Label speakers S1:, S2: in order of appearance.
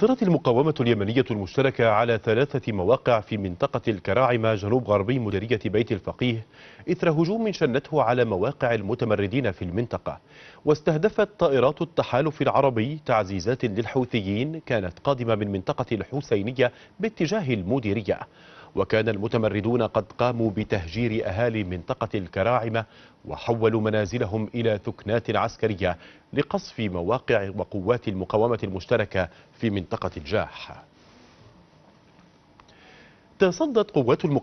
S1: سيطرت المقاومة اليمنية المشتركة على ثلاثة مواقع في منطقة الكراعمة جنوب غربي مديرية بيت الفقيه إثر هجوم شنته على مواقع المتمردين في المنطقة واستهدفت طائرات التحالف العربي تعزيزات للحوثيين كانت قادمة من منطقة الحسينية باتجاه المديرية وكان المتمردون قد قاموا بتهجير أهالي منطقة الكراعمة وحولوا منازلهم إلى ثكنات عسكرية لقصف مواقع وقوات المقاومة المشتركة في منطقة الجاح
S2: تصدت قوات المقاومة